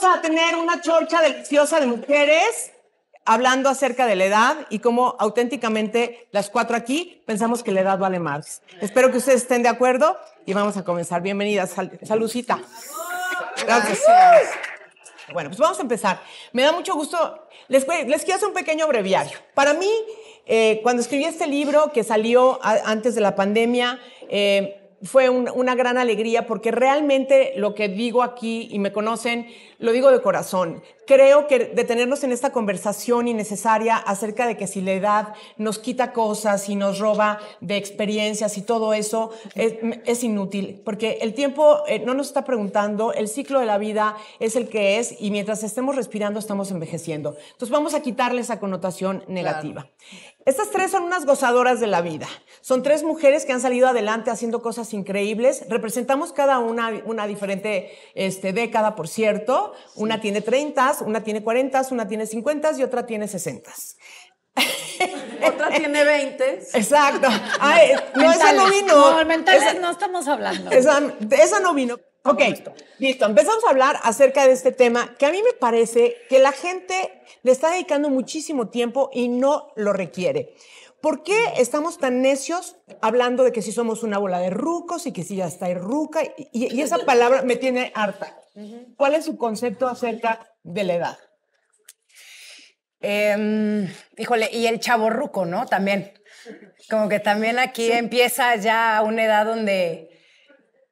vamos a tener una chorcha deliciosa de mujeres hablando acerca de la edad y cómo auténticamente las cuatro aquí pensamos que la edad vale más. Espero que ustedes estén de acuerdo y vamos a comenzar. Bienvenidas, salucita. Gracias. Bueno, pues vamos a empezar. Me da mucho gusto. Les, les quiero hacer un pequeño breviario. Para mí, eh, cuando escribí este libro que salió antes de la pandemia, eh, fue una gran alegría porque realmente lo que digo aquí, y me conocen, lo digo de corazón, creo que detenernos en esta conversación innecesaria acerca de que si la edad nos quita cosas y nos roba de experiencias y todo eso es, inútil, porque el tiempo eh, no nos está preguntando, el ciclo de la vida es el que es y mientras estemos respirando estamos envejeciendo. Entonces vamos a quitarle esa connotación negativa. Estas tres son unas gozadoras de la vida. Son tres mujeres que han salido adelante haciendo cosas increíbles. Representamos cada una una diferente este, década, por cierto. Una tiene 30, una tiene 40, una tiene 50 y otra tiene 60. Otra tiene 20. Exacto. no, esa no vino. No, no estamos hablando. Esa, no vino. Ok, listo. Empezamos a hablar acerca de este tema que a mí me parece que la gente le está dedicando muchísimo tiempo y no lo requiere. ¿Por qué estamos tan necios hablando de que si somos una bola de rucos y que si ya está ruca? y esa palabra me tiene harta. ¿Cuál es su concepto acerca de la edad? Em, híjole, y el ruco, ¿no? También. Como que también aquí empieza ya una edad donde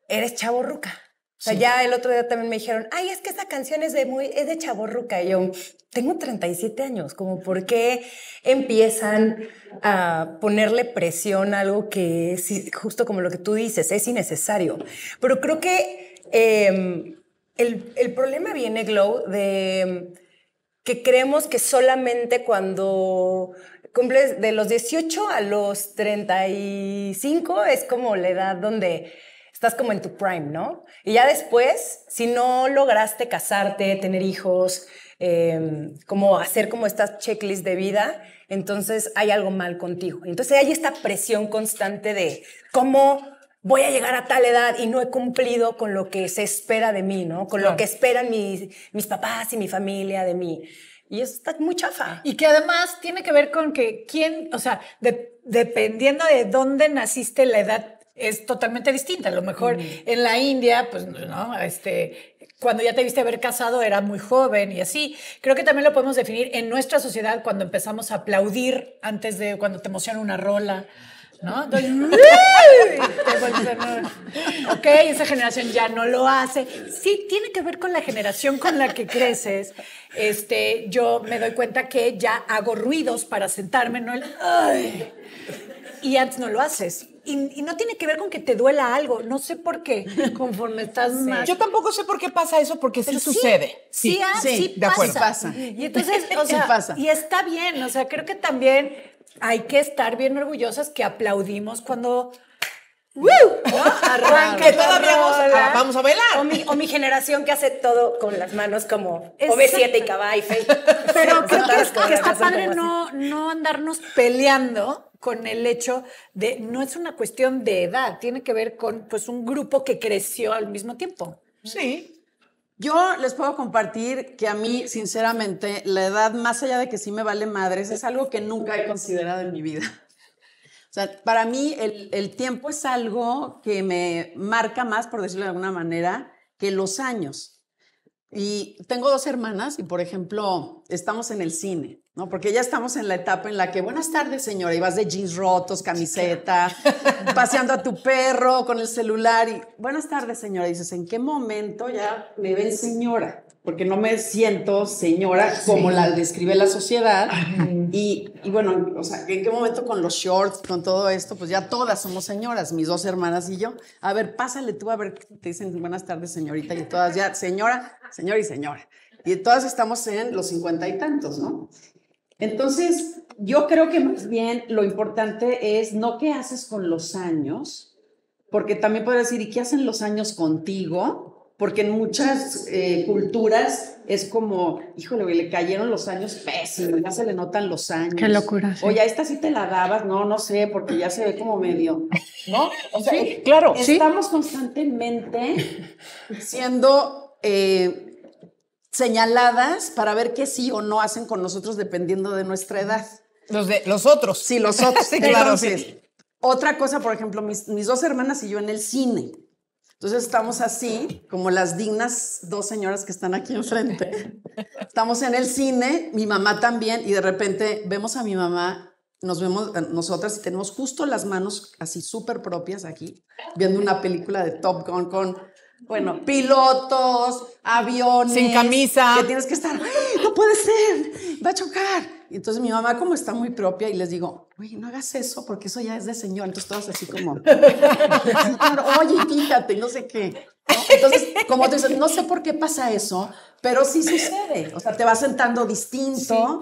eres chaborruca. O sea, ya el otro día también me dijeron, ay, es que esa canción es de muy, es de chaborruca. Y yo, tengo 37 años, como por qué empiezan a ponerle presión a algo que es justo como lo que tú dices, es innecesario. Pero creo que em, el, problema viene, Glow, de mm, que creemos que solamente cuando cumples de los 18 a los 35 es como la edad donde estás como en tu prime, ¿no? Y ya después, si no lograste casarte, tener hijos, em, como hacer como estas checklist de vida, entonces hay algo mal contigo. Entonces hay esta presión constante de cómo voy a llegar a tal edad y no he cumplido con lo que se espera de mí, ¿no? Con lo que esperan mis, mis papás y mi familia de mí. Y eso está muy chafa. Y que además tiene que ver con que quién, o sea, dependiendo de dónde naciste, la edad es totalmente distinta. A lo mejor en la India, pues no, este, cuando ya te viste haber casado era muy joven y así. Creo que también lo podemos definir en nuestra sociedad cuando empezamos a aplaudir antes de cuando te emociona una rola. ¿no? Entonces, ok, esa generación ya no lo hace. Sí, tiene que ver con la generación con la que creces. Este, yo me doy cuenta que ya hago ruidos para sentarme, no el, ay, y antes no lo haces. Y, no tiene que ver con que te duela algo, no sé por qué. Conforme estás más. Yo tampoco sé por qué pasa eso, porque sí, sucede. Sí, ah, sí, sí, pasa. Y entonces, o sea, y está bien, o sea, creo que también hay que estar bien orgullosas que aplaudimos cuando ¡Woo! Arranca todavía vamos, a ah, bailar. O mi, generación que hace todo con las manos como OB7 y Cabaife. Pero creo que, está padre no, andarnos peleando con el hecho de no es una cuestión de edad, tiene que ver con pues un grupo que creció al mismo tiempo. Sí, yo les puedo compartir que a mí, sinceramente, la edad, más allá de que sí me vale madres, es algo que nunca he considerado en mi vida. O sea, para mí el, el tiempo es algo que me marca más, por decirlo de alguna manera, que los años. Y tengo dos hermanas y, por ejemplo, estamos en el cine. ¿no? Porque ya estamos en la etapa en la que, buenas tardes, señora, y vas de jeans rotos, camiseta, paseando a tu perro con el celular, y buenas tardes, señora, dices, ¿en qué momento ya me ven señora? Porque no me siento señora como la describe la sociedad. Y, y, bueno, o sea, ¿en qué momento con los shorts, con todo esto? Pues ya todas somos señoras, mis dos hermanas y yo. A ver, pásale tú a ver te dicen buenas tardes, señorita, y todas ya, señora, señor y señora. Y todas estamos en los cincuenta y tantos, ¿no? Entonces, yo creo que más bien lo importante es no qué haces con los años, porque también puedo decir, ¿y qué hacen los años contigo? Porque en muchas eh, culturas es como, híjole, le cayeron los años pésimos, ya se le notan los años. Qué locura. O Oye, esta sí te la dabas, no, no sé, porque ya se ve como medio. ¿No? O sea, sí, claro. Eh, estamos constantemente siendo eh, señaladas para ver qué sí o no hacen con nosotros dependiendo de nuestra edad. Los de los otros. Sí, los otros. claro, sí. Otra cosa, por ejemplo, mis, mis dos hermanas y yo en el cine. Entonces estamos así, como las dignas dos señoras que están aquí enfrente. Estamos en el cine, mi mamá también, y de repente vemos a mi mamá, nos vemos eh, nosotras y tenemos justo las manos así súper propias aquí, viendo una película de Top Gun con bueno, pilotos, aviones. Sin camisa. Que tienes que estar, no puede ser, va a chocar. Y entonces mi mamá como está muy propia y les digo, güey, no hagas eso porque eso ya es de señor. Entonces todas así como, oye, fíjate, no sé qué. Entonces, como tú dices, no sé por qué pasa eso, pero sí sucede. O sea, te vas sentando distinto,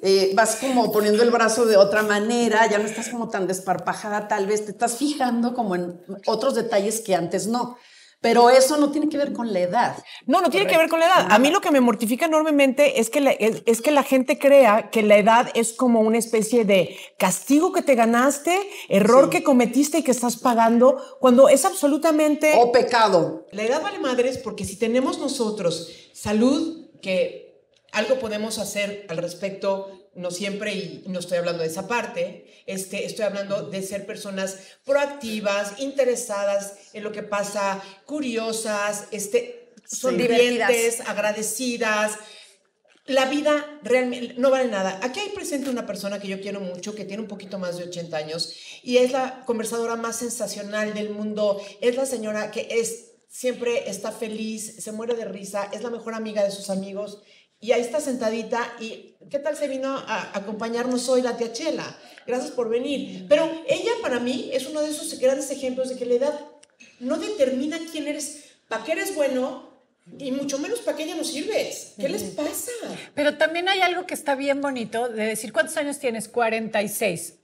eh, vas como poniendo el brazo de otra manera, ya no estás como tan desparpajada, tal vez te estás fijando como en otros detalles que antes no. Pero eso no tiene que ver con la edad. No, no tiene que ver con la edad. A mí lo que me mortifica enormemente es que, la, es, que la gente crea que la edad es como una especie de castigo que te ganaste, error que cometiste y que estás pagando, cuando es absolutamente... O pecado. La edad vale madres porque si tenemos nosotros salud que algo podemos hacer al respecto, no siempre, y no estoy hablando de esa parte, este, estoy hablando de ser personas proactivas, interesadas en lo que pasa, curiosas, este, sonrientes, agradecidas. La vida realmente no vale nada. Aquí hay presente una persona que yo quiero mucho, que tiene un poquito más de 80 años y es la conversadora más sensacional del mundo. Es la señora que es siempre está feliz, se muere de risa, es la mejor amiga de sus amigos y ahí está sentadita y ¿qué tal se vino a acompañarnos hoy la tía Chela? Gracias por venir. Pero ella para mí es uno de esos grandes ejemplos de que la edad no determina quién eres, para qué eres bueno y mucho menos para qué ya no sirves. ¿Qué les pasa? Pero también hay algo que está bien bonito de decir, ¿cuántos años tienes? 46.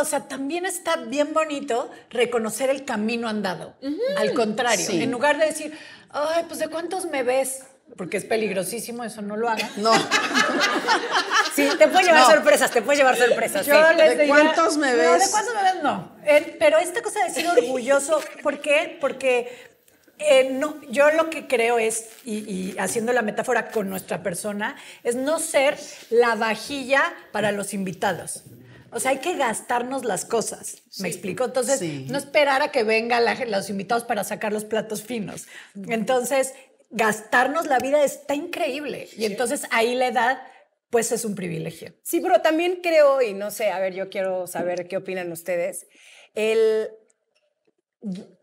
O sea, también está bien bonito reconocer el camino andado. Al contrario, en lugar de decir, ay, pues de cuántos me ves, porque es peligrosísimo, eso no lo hagas. No. sí, te puede llevar sorpresas, te puede llevar sorpresas. Yo ¿De cuántos me ves? No, de eh, cuántos me ves no. pero esta cosa de ser orgulloso, ¿por qué? Porque eh, no, yo lo que creo es, y, haciendo la metáfora con nuestra persona, es no ser la vajilla para los invitados. O sea, hay que gastarnos las cosas. ¿Me explico? Entonces, no esperar a que vengan los invitados para sacar los platos finos. Mm. Entonces, gastarnos la vida está increíble. Y entonces ahí la edad pues es un privilegio. Sí, pero también creo, y no sé, a ver, yo quiero saber qué opinan ustedes, el,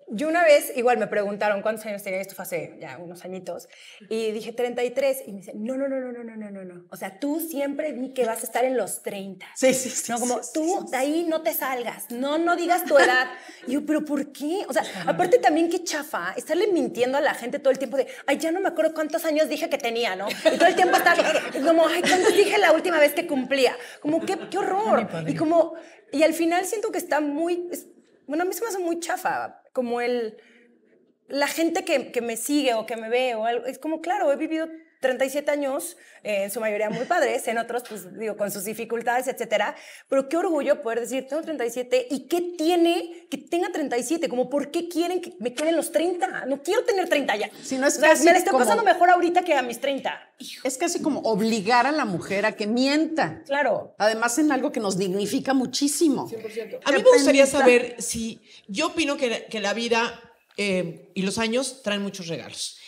yo una vez, igual me preguntaron cuántos años tenía, esto fue hace ya unos añitos, y dije 33, y me dice no, no, no, no, no, no, no, no. O sea, tú siempre vi que vas a estar en los 30. Sí, sí, sí. No, como tú de ahí no te salgas, no, no digas tu edad. y yo, pero ¿por qué? O sea, aparte también qué chafa, estarle mintiendo a la gente todo el tiempo de, ay, ya no me acuerdo cuántos años dije que tenía, ¿no? Y todo el tiempo estar como, ay, ¿cuántos dije la última vez que cumplía? Como, qué, qué horror. Y como, y al final siento que está muy, bueno, a mí se me hace muy chafa, como el, la gente que, que me sigue o que me ve o algo, es como, claro, he vivido 37 años, en su mayoría muy padres, en otros, pues digo, con sus dificultades, etcétera. Pero qué orgullo poder decir, tengo 37 y qué tiene que tenga 37, como por qué quieren que me queden los 30. No quiero tener 30 ya. Si no es o me la estoy pasando mejor ahorita que a mis 30. Es casi como obligar a la mujer a que mienta. Claro. Además, en algo que nos dignifica muchísimo. 100%. A mí me gustaría saber si yo opino que, la vida eh, y los años traen muchos regalos.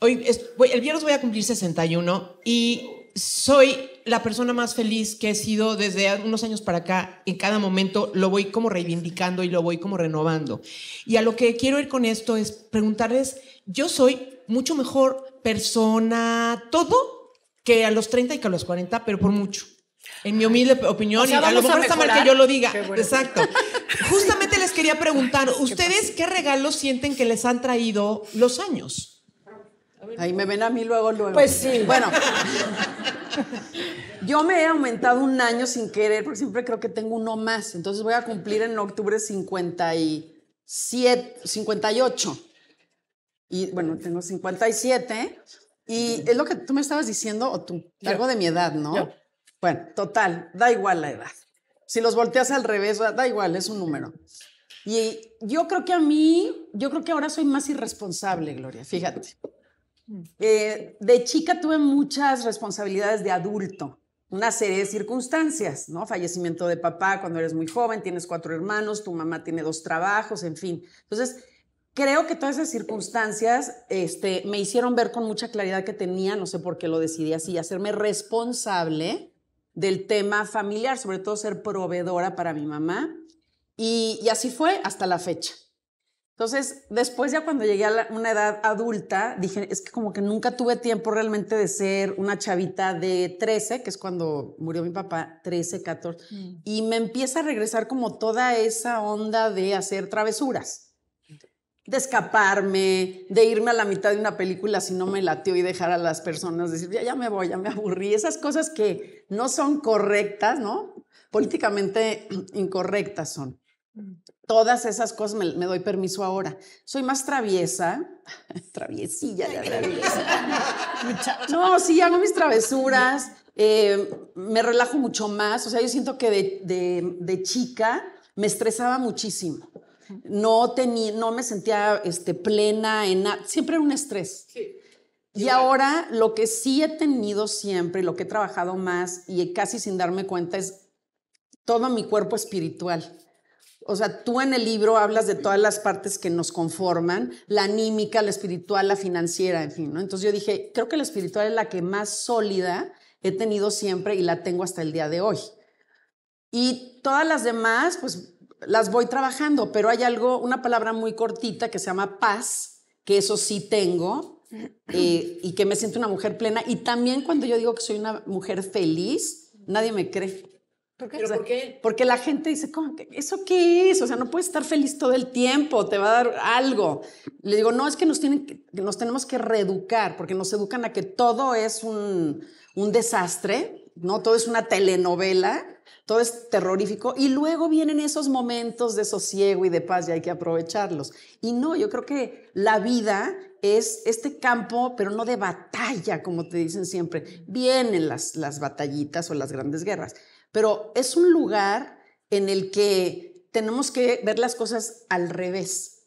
Hoy el viernes voy a cumplir 61 y soy la persona más feliz que he sido desde unos años para acá. En cada momento lo voy como reivindicando y lo voy como renovando. Y a lo que quiero ir con esto es preguntarles, yo soy mucho mejor persona, todo, que a los 30 y que a los 40, pero por mucho. En mi humilde opinión, a lo mejor está mal que yo lo diga. Exacto. Justamente les quería preguntar, ¿ustedes qué, qué regalos sienten que les han traído los años? Ahí me ven a mí luego, luego. Pues sí. Bueno, yo me he aumentado un año sin querer, porque siempre creo que tengo uno más. Entonces voy a cumplir en octubre 57, 58. Y bueno, tengo 57. Y es lo que tú me estabas diciendo, o tú, algo de mi edad, ¿no? Bueno, total, da igual la edad. Si los volteas al revés, da igual, es un número. Y yo creo que a mí, yo creo que ahora soy más irresponsable, Gloria, fíjate. Mm. Eh, de chica tuve muchas responsabilidades de adulto, una serie de circunstancias, ¿no? Fallecimiento de papá cuando eres muy joven, tienes cuatro hermanos, tu mamá tiene dos trabajos, en fin. Entonces, creo que todas esas circunstancias este, me hicieron ver con mucha claridad que tenía, no sé por qué lo decidí así, hacerme responsable del tema familiar, sobre todo ser proveedora para mi mamá. y así fue hasta la fecha. Entonces, después ya cuando llegué a una edad adulta, dije, es que como que nunca tuve tiempo realmente de ser una chavita de 13, que es cuando murió mi papá, 13, 14, mm. y me empieza a regresar como toda esa onda de hacer travesuras, de escaparme, de irme a la mitad de una película si no me latió y dejar a las personas decir, ya, ya me voy, ya me aburrí, esas cosas que no son correctas, ¿no? Políticamente incorrectas son. Mm. Todas esas cosas me, doy permiso ahora. Soy más traviesa, traviesilla ya traviesa. No, sí, hago mis travesuras, eh, me relajo mucho más. O sea, yo siento que de, chica me estresaba muchísimo. No, tenía, no me sentía este, plena en nada. Siempre era un estrés. Y ahora lo que sí he tenido siempre, lo que he trabajado más y casi sin darme cuenta es todo mi cuerpo espiritual. O sea, tú en el libro hablas de todas las partes que nos conforman, la anímica, la espiritual, la financiera, en fin, ¿no? Entonces yo dije, creo que la espiritual es la que más sólida he tenido siempre y la tengo hasta el día de hoy. Y todas las demás, pues las voy trabajando, pero hay algo, una palabra muy cortita que se llama paz, que eso sí tengo eh, y que me siento una mujer plena. Y también cuando yo digo que soy una mujer feliz, nadie me cree. ¿Pero por qué? Porque la gente dice, ¿cómo? ¿eso qué es? O sea, no puedes estar feliz todo el tiempo, te va a dar algo. Le digo, no, es que nos, tienen nos tenemos que reeducar, porque nos educan a que todo es un, un desastre, ¿no? Todo es una telenovela, todo es terrorífico, y luego vienen esos momentos de sosiego y de paz y hay que aprovecharlos. Y no, yo creo que la vida es este campo, pero no de batalla, como te dicen siempre. Vienen las, las batallitas o las grandes guerras pero es un lugar en el que tenemos que ver las cosas al revés,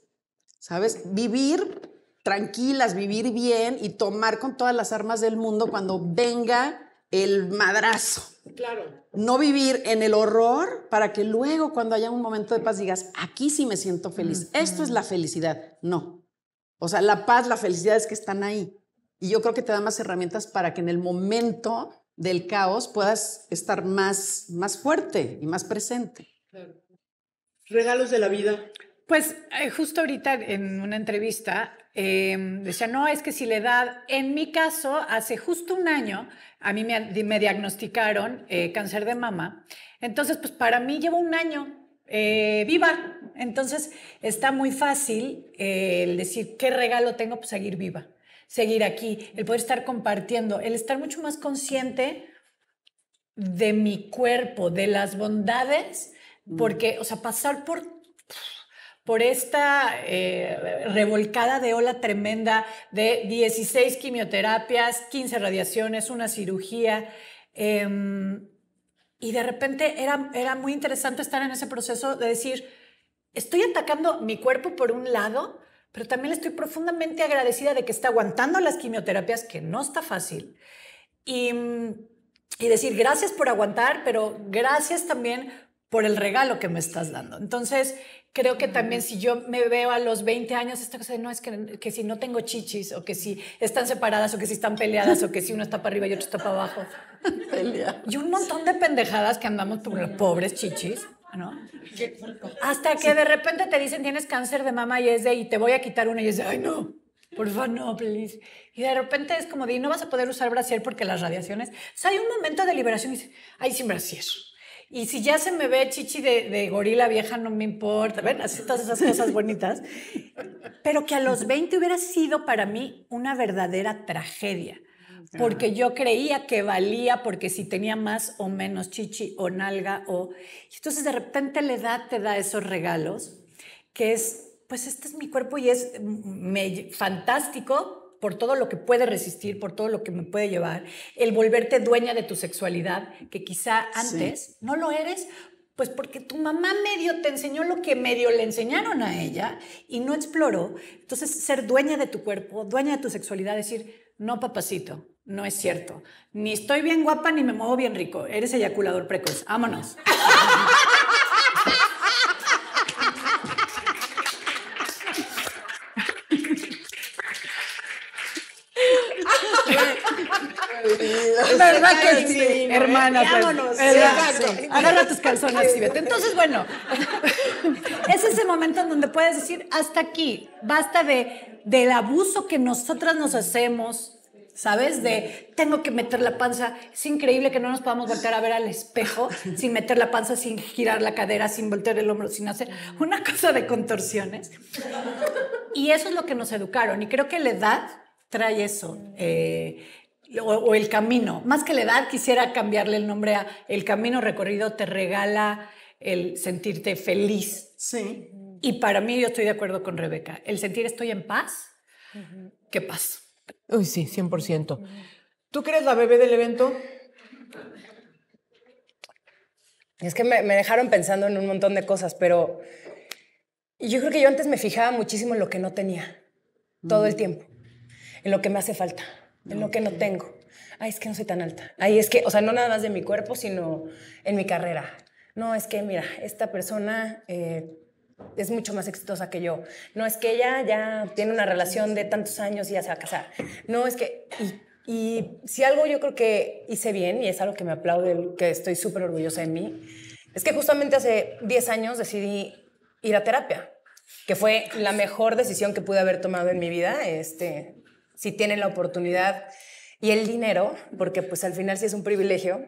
¿sabes? Vivir tranquilas, vivir bien y tomar con todas las armas del mundo cuando venga el madrazo. Claro. No vivir en el horror para que luego cuando haya un momento de paz digas, aquí sí me siento feliz. Esto es la felicidad. No. O sea, la paz, la felicidad es que están ahí. Y yo creo que te da más herramientas para que en el momento del caos puedas estar más, más fuerte y más presente. Regalos de la vida. Pues eh, justo ahorita en una entrevista em, decía, no, es que si la edad, en mi caso, hace justo un año, a mí me, diagnosticaron eh, cáncer de mama. Entonces, pues para mí llevo un año eh, viva. Entonces, está muy fácil el decir, ¿qué regalo tengo? Pues seguir viva seguir aquí, el poder estar compartiendo, el estar mucho más consciente de mi cuerpo, de las bondades, mm. porque, o sea, pasar por, por esta eh, revolcada de ola tremenda de 16 quimioterapias, 15 radiaciones, una cirugía. Em, y de repente era muy interesante estar en ese proceso de decir, estoy atacando mi cuerpo por un lado, pero también le estoy profundamente agradecida de que está aguantando las quimioterapias, que no está fácil. Y, decir, gracias por aguantar, pero gracias también por el regalo que me estás dando. Entonces, creo que también si yo me veo a los 20 años, esta cosa de no es que, si no tengo chichis, o que si están separadas, o que si están peleadas, o que si uno está para arriba y otro está para abajo. Pelea. Y un montón de pendejadas que andamos por los pobres chichis. Hasta que de repente te dicen tienes cáncer de mama y es de y te voy a quitar una y es de ay no, favor no, please. Y de repente es como de no vas a poder usar brasier porque las radiaciones. O sea, hay un momento de liberación y dices, ay, sin brasier. Y si ya se me ve chichi de, de gorila vieja, no me importa. Ven, así todas esas cosas bonitas. Pero que a los 20 hubiera sido para mí una verdadera tragedia porque yo creía que valía porque si tenía más o menos chichi o nalga o... Entonces de repente la edad te da esos regalos, que es, pues este es mi cuerpo y es mm, mm, me, fantástico por todo lo que puede resistir, por todo lo que me puede llevar, el volverte dueña de tu sexualidad, que quizá antes no lo eres pues porque tu mamá medio te enseñó lo que medio le enseñaron a ella y no exploró. Entonces, ser dueña de tu cuerpo, dueña de tu sexualidad, decir, no, papacito, no es cierto. Ni estoy bien guapa ni me muevo bien rico. Eres eyaculador precoz. Vámonos. ¿Verdad que sí, hermana? Vámonos. Agarra tus calzones y vete. Entonces, bueno, es ese momento en donde puedes decir, hasta aquí, basta de, del abuso que nosotras nos hacemos, ¿sabes? De tengo que meter la panza. Es increíble que no nos podamos voltear a ver al espejo sin meter la panza, sin girar la cadera, sin voltear el hombro, sin hacer una cosa de contorsiones. Y eso es lo que nos educaron. Y creo que la edad trae eso. Eh, o, el camino. Más que la edad, quisiera cambiarle el nombre a el camino recorrido te regala el sentirte feliz. Sí. Y para mí yo estoy de acuerdo con Rebeca. El sentir estoy en paz, qué paz. Uy, sí, 100%. ¿Tú crees la bebé del evento? Es que me, dejaron pensando en un montón de cosas, pero yo creo que yo antes me fijaba muchísimo en lo que no tenía, todo el mm. tiempo, en lo que me hace falta en lo que no tengo. Ay, es que no soy tan alta. Ay, es que, o sea, no nada más de mi cuerpo, sino en mi carrera. No, es que, mira, esta persona eh, es mucho más exitosa que yo. No, es que ella ya tiene una relación de tantos años y ya se va a casar. No, es que... Y, y si algo yo creo que hice bien, y es algo que me aplaude, que estoy súper orgullosa de mí, es que justamente hace 10 años decidí ir a terapia, que fue la mejor decisión que pude haber tomado en mi vida. Este, si tienen la oportunidad y el dinero, porque pues al final sí es un privilegio,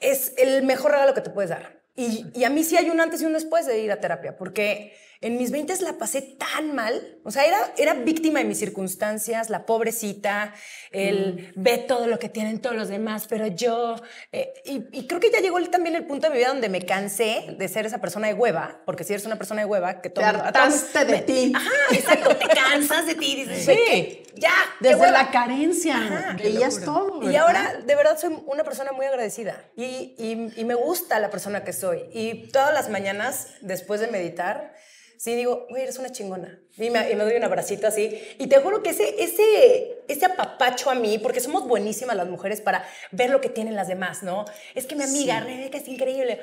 es el mejor regalo que te puedes dar. Y, y a mí sí hay un antes y un después de ir a terapia, porque en mis 20 la pasé tan mal. O sea, era, era víctima de mis circunstancias, la pobrecita, el mm. ve todo lo que tienen todos los demás, pero yo. Eh, y, creo que ya llegó también el punto de mi vida donde me cansé de ser esa persona de hueva, porque si eres una persona de hueva, que todo. Te hartaste ah, de ti. Ajá, exacto. Te cansas de ti sí. ya. Desde la carencia, veías todo. Y ahora, de verdad, soy una persona muy agradecida y, me gusta la persona que soy. Y todas las mañanas, después de meditar, sí digo, güey, eres una chingona. Y me, y me, doy un abracito así. Y te juro que ese, ese, ese apapacho a mí, porque somos buenísimas las mujeres para ver lo que tienen las demás, ¿no? Es que mi amiga Rebeca es increíble.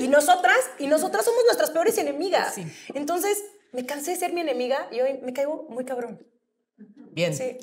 y, nosotras, y nosotras somos nuestras peores enemigas. Entonces, me cansé de ser mi enemiga y hoy me caigo muy cabrón. Bien. Sí.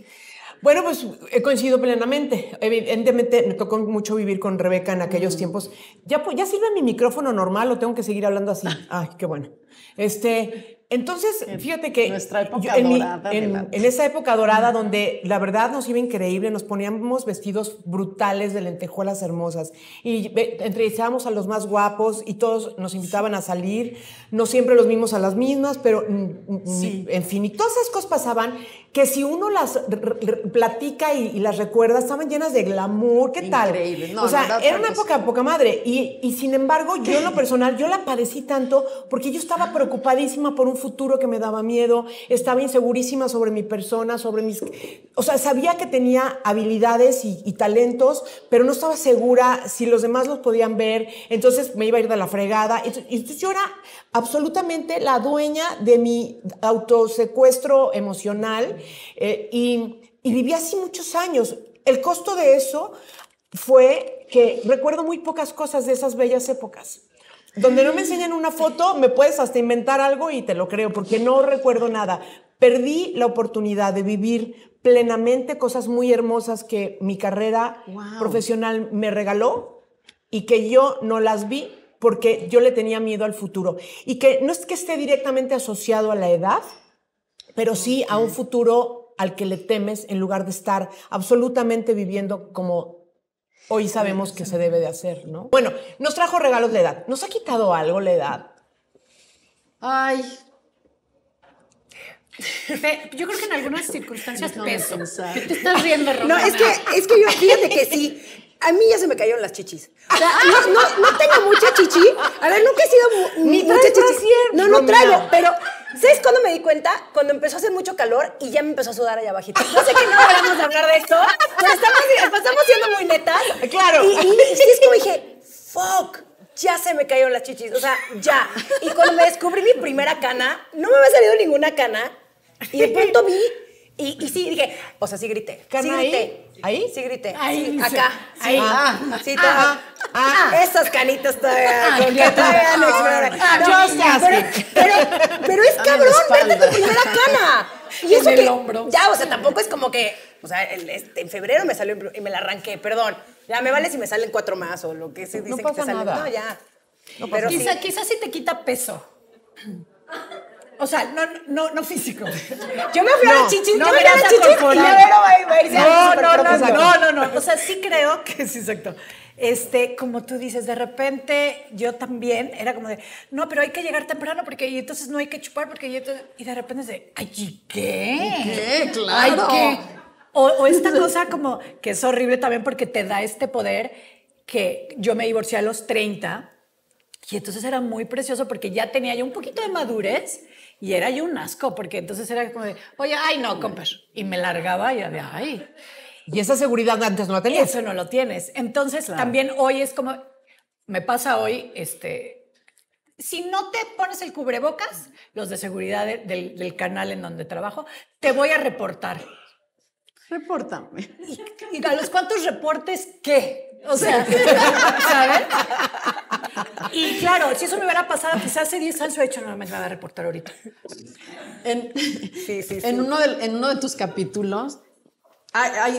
Bueno, pues he eh, coincidido plenamente. Evidentemente me tocó mucho vivir con Rebeca en aquellos tiempos. ¿Ya, pues, ¿Ya sirve mi micrófono normal o tengo que seguir hablando así? Ay, qué bueno. Este, entonces, fíjate que en, esa época dorada donde la verdad nos iba increíble, nos poníamos vestidos brutales de lentejuelas hermosas y entrevistábamos a los más guapos y todos nos invitaban a salir, no siempre los mismos a las mismas, pero en fin, y todas esas cosas pasaban que si uno las platica y, las recuerda, estaban llenas de glamour, ¿qué tal? Increíble. o sea, era una época poca madre y, sin embargo, yo en lo personal, yo la padecí tanto porque yo estaba preocupadísima por un futuro que me daba miedo, estaba insegurísima sobre mi persona, sobre mis... O sea, sabía que tenía habilidades y, talentos, pero no estaba segura si los demás los podían ver, entonces me iba a ir de la fregada. Entonces, yo era absolutamente la dueña de mi autosecuestro emocional eh, y, y viví así muchos años. El costo de eso fue que recuerdo muy pocas cosas de esas bellas épocas. Donde no me enseñan una foto, me puedes hasta inventar algo y te lo creo, porque no recuerdo nada. Perdí la oportunidad de vivir plenamente cosas muy hermosas que mi carrera profesional me regaló y que yo no las vi porque yo le tenía miedo al futuro. Y que no es que esté directamente asociado a la edad, pero sí a un futuro al que le temes en lugar de estar absolutamente viviendo como hoy sabemos que se debe de hacer, ¿no? Bueno, nos trajo regalos la edad. ¿Nos ha quitado algo la edad? Ay. Yo creo que en algunas circunstancias no Te estás riendo, Romana? No, es que, es que yo, fíjate que sí. A mí ya se me cayeron las chichis. O sea, no, no, tengo mucha chichi. A ver, nunca he sido Ni mucha chichi. No, no traigo, pero ¿Sabes cuándo me di cuenta? Cuando empezó a hacer mucho calor y ya me empezó a sudar allá abajito. No sé que no podemos hablar de esto, pero estamos, siendo muy netas. Claro. Y, y, dije, fuck, ya se me cayeron las chichis, o sea, ya. Y cuando me descubrí mi primera cana, no me había salido ninguna cana, y de pronto vi y, sí, dije, o sea, sí grité. sí grité. ¿Ahí? Sí grité. Ahí. acá. Ahí. ah, sí ah. Ah, ah, esas canitas todavía. todavía no pero, es cabrón verte tu primera cana. Y eso que, Ya, o sea, tampoco es como que. O sea, este, en febrero me salió y me la arranqué, perdón. Ya me vale si me salen cuatro más o lo que se dice no que te salen. No, ya. quizá, quizás si te quita peso. O sea, no, no, no físico. Yo me fui a la yo me fui a la y no, no, no, no, no, no, no. O sea, sí creo que sí, exacto este, como tú dices, de repente yo también era como de, no, pero hay que llegar temprano porque y entonces no hay que chupar porque y, entonces, y de repente es de, ay, qué? ¿Qué? Claro. O, o esta cosa como que es horrible también porque te da este poder que yo me divorcié a los 30 y entonces era muy precioso porque ya tenía yo un poquito de madurez y era yo un asco porque entonces era como de, oye, ay, no, compas. Y me largaba y ya de, ay. Y esa seguridad antes no la tenías. Eso no lo tienes. Entonces, también hoy es como, me pasa hoy, este, si no te pones el cubrebocas, los de seguridad del, canal en donde trabajo, te voy a reportar. Repórtame. ¿Y, a los cuantos reportes qué? O sea, ¿sabes? Y claro, si eso me hubiera pasado quizás hace 10 años, he hecho, no me voy a reportar ahorita. En, sí, sí, sí. en uno de tus capítulos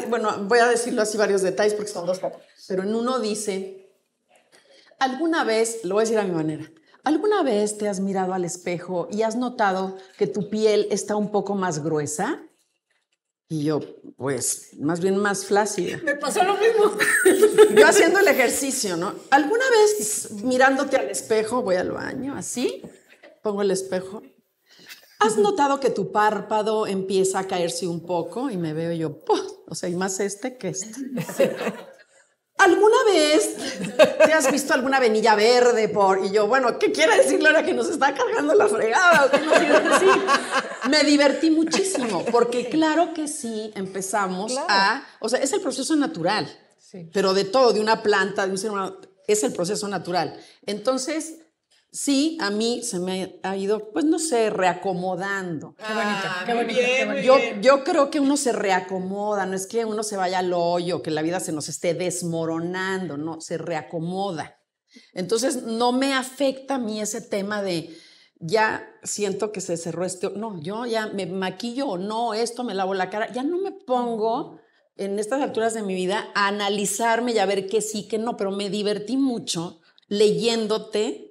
bueno, voy a decirlo así varios detalles porque son dos papas, pero en uno dice, alguna vez, lo voy a decir a mi manera, alguna vez te has mirado al espejo y has notado que tu piel está un poco más gruesa. Y yo, pues, más bien más flácida. Me pasó lo mismo. Yo haciendo el ejercicio, ¿no? ¿Alguna vez mirándote al espejo, voy al baño, así, pongo el espejo, ¿Has notado que tu párpado empieza a caerse un poco y me veo yo, o sea, y más este que este? ¿Alguna vez te has visto alguna venilla verde por? Y yo, bueno, ¿qué quiere decir Laura que nos está cargando la fregada? Me divertí muchísimo, porque claro que sí empezamos a. O sea, es el proceso natural, pero de todo, de una planta, de un ser humano, es el proceso natural. Entonces, sí, a mí se me ha ido, pues no sé, reacomodando. Qué bonito, ah, qué bonito. Yo, yo, creo que uno se reacomoda, no es que uno se vaya al hoyo, que la vida se nos esté desmoronando, no, se reacomoda. Entonces, no me afecta a mí ese tema de ya siento que se cerró este, no, yo ya me maquillo o no, esto me lavo la cara, ya no me pongo en estas alturas de mi vida a analizarme y a ver qué sí, qué no, pero me divertí mucho leyéndote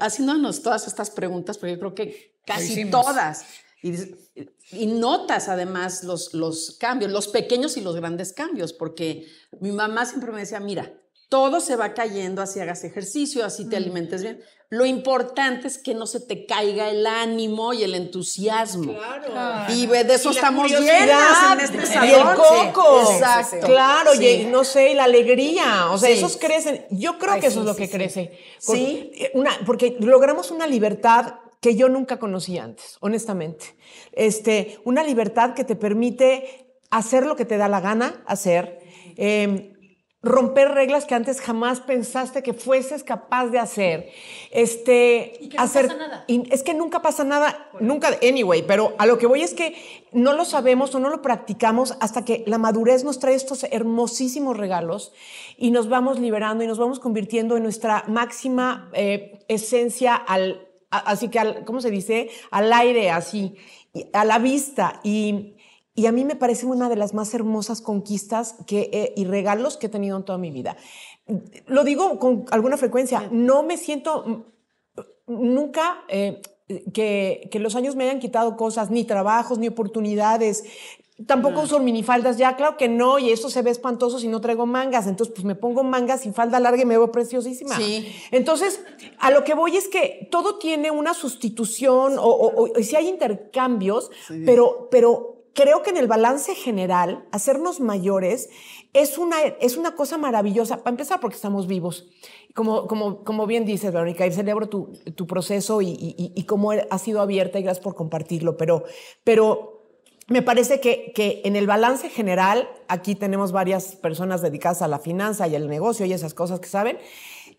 haciéndonos todas estas preguntas, porque yo creo que casi todas. Y, y, notas además los, los cambios, los pequeños y los grandes cambios, porque mi mamá siempre me decía, mira, todo se va cayendo así hagas ejercicio, así te alimentes bien. Lo importante es que no se te caiga el ánimo y el entusiasmo. Claro. Y de eso estamos llenas este Y el coco. Exacto. Claro, y no sé, y la alegría. O sea, esos crecen. Yo creo que eso es lo que crece. Sí. Eh, una, porque logramos una libertad que yo nunca conocí antes, honestamente. Este, una libertad que te permite hacer lo que te da la gana hacer. Em, romper reglas que antes jamás pensaste que fueses capaz de hacer. Este, y que hacer, pasa nada. es que nunca pasa nada, nunca, anyway, pero a lo que voy es que no lo sabemos o no lo practicamos hasta que la madurez nos trae estos hermosísimos regalos y nos vamos liberando y nos vamos convirtiendo en nuestra máxima eh, esencia al, así que, al, ¿cómo se dice? Al aire, así, a la vista y y a mí me parece una de las más hermosas conquistas que, y regalos que he tenido en toda mi vida. Lo digo con alguna frecuencia, no me siento mm, nunca... Eh, que, los años me hayan quitado cosas, ni trabajos, ni oportunidades. Tampoco son mm. uso minifaldas ya, claro que no, y eso se ve espantoso si no traigo mangas. Entonces, pues me pongo mangas y falda larga y me veo preciosísima. Sí. Entonces, a lo que voy es que todo tiene una sustitución o, si hay intercambios, pero, pero creo que en el balance general, hacernos mayores es una, es una cosa maravillosa, para empezar porque estamos vivos. Como, como, como bien dices, Verónica, y celebro tu, tu proceso y, y, cómo ha sido abierta y gracias por compartirlo, pero, pero me parece que, que, en el balance general, aquí tenemos varias personas dedicadas a la finanza y al negocio y esas cosas que saben,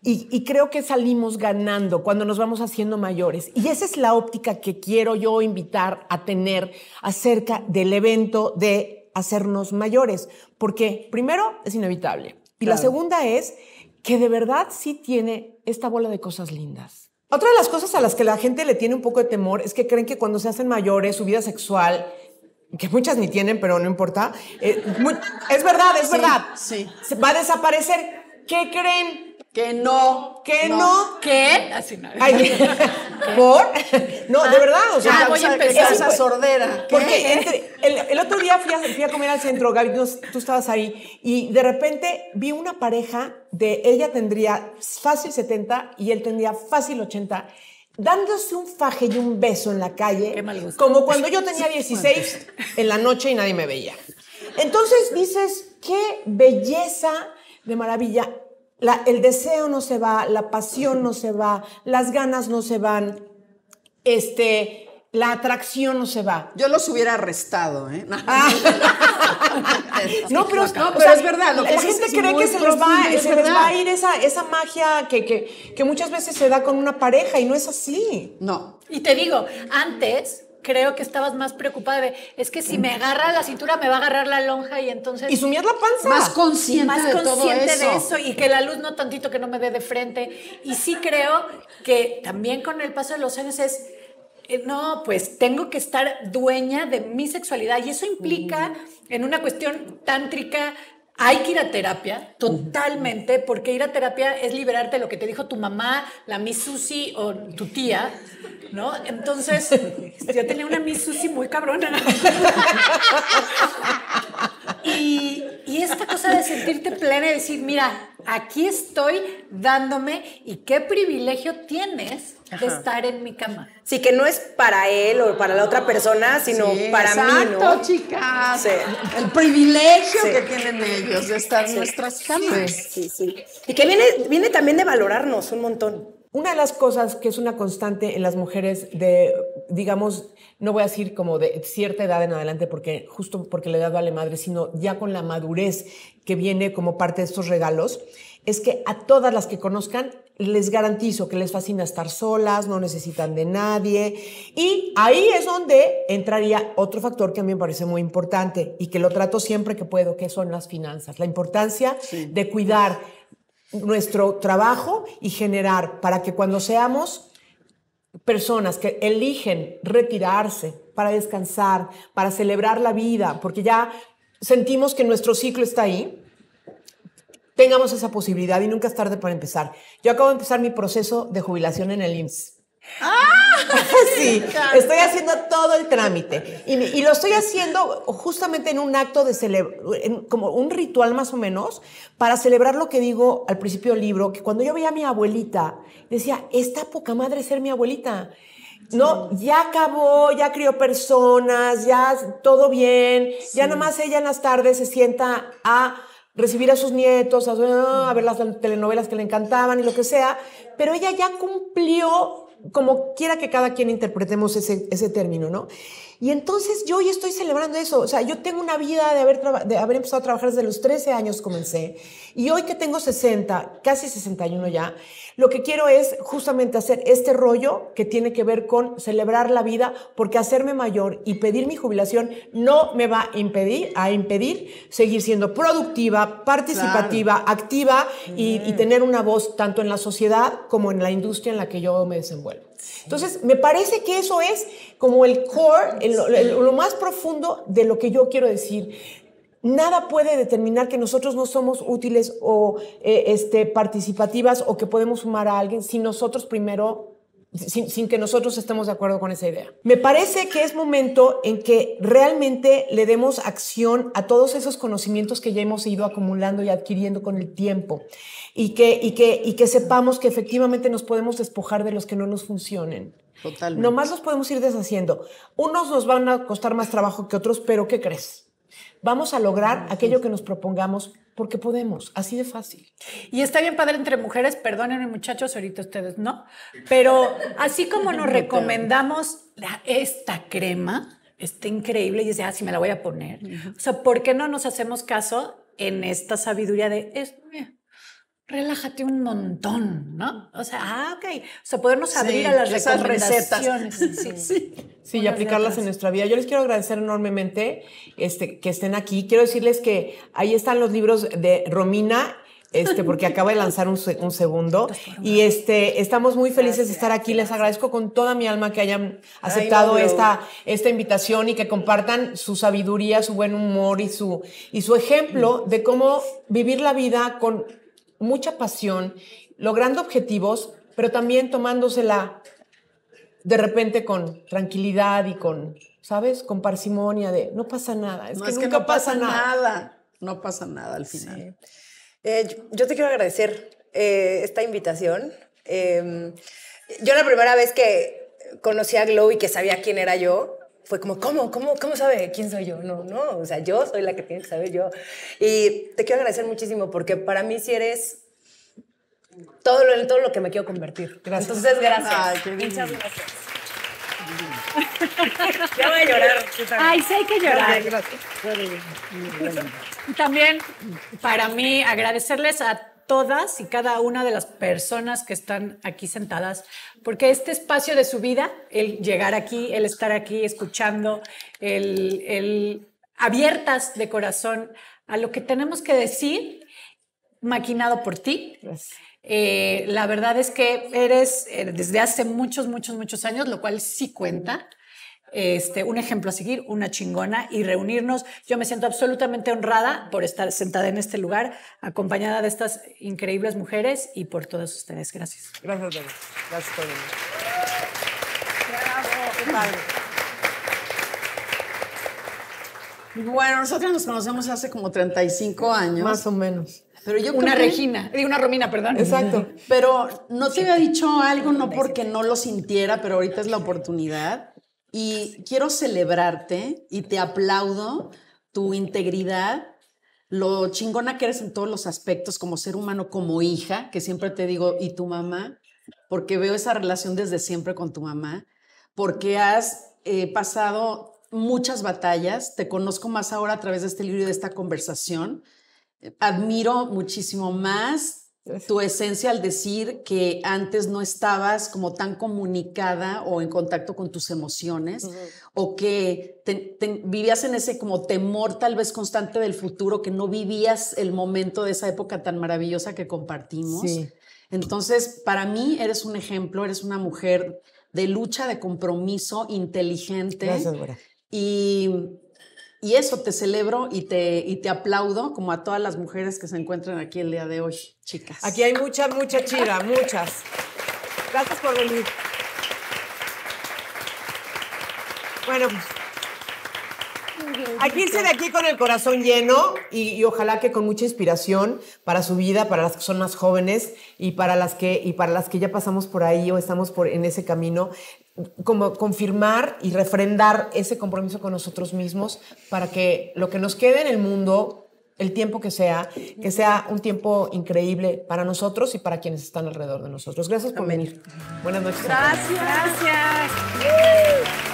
y, creo que salimos ganando cuando nos vamos haciendo mayores. Y esa es la óptica que quiero yo invitar a tener acerca del evento de hacernos mayores, porque primero es inevitable. Y la segunda es que de verdad sí tiene esta bola de cosas lindas. Otra de las cosas a las que la gente le tiene un poco de temor es que creen que cuando se hacen mayores, su vida sexual, que muchas ni tienen, pero no importa, eh, es verdad, es verdad, sí. va a desaparecer. ¿Qué creen? Que no. Que no. ¿Qué? Así no. ¿Por? No, de ah, verdad, o sea, ah, voy a empezar. esa pues. sordera. Porque el, otro día fui a, comer al centro, Gaby, tú, estabas ahí, y de repente vi una pareja de ella tendría fácil 70 y él tendría fácil 80 dándose un faje y un beso en la calle, como cuando yo tenía 16 en la noche y nadie me veía. Entonces dices, qué belleza de maravilla el deseo no se va, la pasión no se va, las ganas no se van, este, la atracción no se va. Yo los hubiera arrestado, ¿eh? no, pero, es verdad. la gente cree que se, les va, a ir esa, magia que, que muchas veces se da con una pareja y no es así. No. Y te digo, antes creo que estabas más preocupada de, es que si me agarra la cintura me va a agarrar la lonja y entonces... Y sumías la panza. Más consciente, de, consciente eso. de eso y que la luz no tantito que no me dé de frente. Y sí creo que también con el paso de los años es, eh, no, pues tengo que estar dueña de mi sexualidad y eso implica en una cuestión tántrica hay que ir a terapia, totalmente, porque ir a terapia es liberarte de lo que te dijo tu mamá, la Miss o tu tía, ¿no? Entonces, yo tenía una Miss muy cabrona. Y, y, esta cosa de sentirte plena y decir, mira, aquí estoy dándome y qué privilegio tienes de estar en mi cama. Sí, que no es para él o para la otra persona, sino para mí, ¿no? chicas. El privilegio que tienen ellos de estar en nuestras camas. Sí, sí. Y que viene, viene también de valorarnos un montón. Una de las cosas que es una constante en las mujeres de, digamos, no voy a decir como de cierta edad en adelante, porque justo porque la edad vale madre, sino ya con la madurez que viene como parte de estos regalos, es que a todas las que conozcan les garantizo que les fascina estar solas, no necesitan de nadie. Y ahí es donde entraría otro factor que a mí me parece muy importante y que lo trato siempre que puedo, que son las finanzas. La importancia de cuidar nuestro trabajo y generar para que cuando seamos personas que eligen retirarse para descansar, para celebrar la vida, porque ya sentimos que nuestro ciclo está ahí, tengamos esa posibilidad y nunca es tarde para empezar. Yo acabo de empezar mi proceso de jubilación en el IMSS. ¡Ah! sí, estoy haciendo todo el trámite. Y, lo estoy haciendo justamente en un acto de celebración, como un ritual más o menos, para celebrar lo que digo al principio del libro, que cuando yo veía a mi abuelita, decía, esta poca madre ser mi abuelita. No, ya acabó, ya crió personas, ya todo bien, Ya ya más ella en las tardes se sienta a recibir a sus nietos, a, ver las telenovelas que le encantaban y lo que sea, pero ella ya cumplió como quiera que cada quien interpretemos ese, ese término, ¿no? Y entonces yo hoy estoy celebrando eso. O sea, yo tengo una vida de haber, de haber empezado a trabajar desde los 13 años comencé. Y hoy que tengo 60, casi 61 ya, lo que quiero es justamente hacer este rollo que tiene que ver con celebrar la vida, porque hacerme mayor y pedir mi jubilación no me va a impedir, a impedir seguir siendo productiva, participativa, activa y tener una voz tanto en la sociedad como en la industria en la que yo me desenvuelvo. Entonces, me parece que eso es como el core, lo más profundo de lo que yo quiero decir. Nada puede determinar que nosotros no somos útiles o eh, este, participativas o que podemos sumar a alguien si nosotros primero sin, que nosotros estemos de acuerdo con esa idea. Me parece que es momento en que realmente le demos acción a todos esos conocimientos que ya hemos ido acumulando y adquiriendo con el tiempo y que, y que, y que sepamos que efectivamente nos podemos despojar de los que no nos funcionen. Totalmente. Nomás los podemos ir deshaciendo. Unos nos van a costar más trabajo que otros, pero ¿qué crees? Vamos a lograr aquello que nos propongamos porque podemos, así de fácil. Y está bien padre entre mujeres, perdónenme muchachos, ahorita ustedes no, pero así como nos recomendamos esta crema, está increíble y dice, ah, sí me la voy a poner. O sea, ¿por qué no nos hacemos caso en esta sabiduría de, esto? relájate un montón, ¿no? O sea, ah, ok. O sea, podernos abrir a las Recetas. Sí, sí. y aplicarlas en nuestra vida. Yo les quiero agradecer enormemente este, que estén aquí. Quiero decirles que ahí están los libros de Romina este, porque acaba de lanzar un, segundo. Y este, estamos muy felices de estar aquí. Les agradezco con toda mi alma que hayan aceptado esta, esta invitación y que compartan su sabiduría, su buen humor y su, y su ejemplo de cómo vivir la vida con mucha pasión, logrando objetivos, pero también tomándosela de repente con tranquilidad y con, ¿sabes? Con parsimonia de no pasa nada. Es, que, nunca no pasa, nada. No pasa nada al final. Eh, yo te quiero agradecer eh, esta invitación. Em, yo la primera vez que conocí a Glow y que sabía quién era yo, fue como, ¿cómo? ¿Cómo? sabe quién soy yo? No, no, o sea, yo soy la que tiene que saber yo. Y te quiero agradecer muchísimo porque para mí si eres todo lo, todo lo que me quiero convertir. Gracias. Entonces, gracias. Muchas gracias. ya voy a llorar. Ay, sí hay que llorar. Gracias. también para mí agradecerles a todas y cada una de las personas que están aquí sentadas, porque este espacio de su vida, el llegar aquí, el estar aquí escuchando, el, el abiertas de corazón a lo que tenemos que decir, maquinado por ti. Eh, la verdad es que eres eh, desde hace muchos, muchos, muchos años, lo cual sí cuenta. Este, un ejemplo a seguir, una chingona y reunirnos. Yo me siento absolutamente honrada por estar sentada en este lugar, acompañada de estas increíbles mujeres y por todos ustedes. Gracias. Gracias, Dani. Gracias, Dani. Bravo, Bueno, nosotros nos conocemos hace como 35 años. Más o menos. Pero yo una Regina, digo una Romina, perdón. Exacto. Pero no te había dicho algo, no porque no lo sintiera, pero ahorita es la oportunidad y quiero celebrarte y te aplaudo tu integridad, lo chingona que eres en todos los aspectos como ser humano, como hija, que siempre te digo, y tu mamá, porque veo esa relación desde siempre con tu mamá, porque has eh, pasado muchas batallas, te conozco más ahora a través de este libro y de esta conversación, eh, admiro muchísimo más tu esencia al decir que antes no estabas como tan comunicada o en contacto con tus emociones o que vivías en ese como temor tal vez constante del futuro, que no vivías el momento de esa época tan maravillosa que compartimos. Entonces, para mí eres un ejemplo, eres una mujer de lucha, de compromiso, inteligente. Y y eso te celebro y te, te aplaudo, como a todas las mujeres que se encuentran aquí el día de hoy, chicas. Aquí hay mucha, mucha chira, muchas. Gracias por venir. Bueno, Aquí se de aquí con el corazón lleno y, ojalá que con mucha inspiración para su vida, para las que son más jóvenes y para las que, y para las que ya pasamos por ahí o estamos por, en ese camino, como confirmar y refrendar ese compromiso con nosotros mismos para que lo que nos quede en el mundo, el tiempo que sea, que sea un tiempo increíble para nosotros y para quienes están alrededor de nosotros. Gracias por venir. Buenas noches. Gracias, gracias.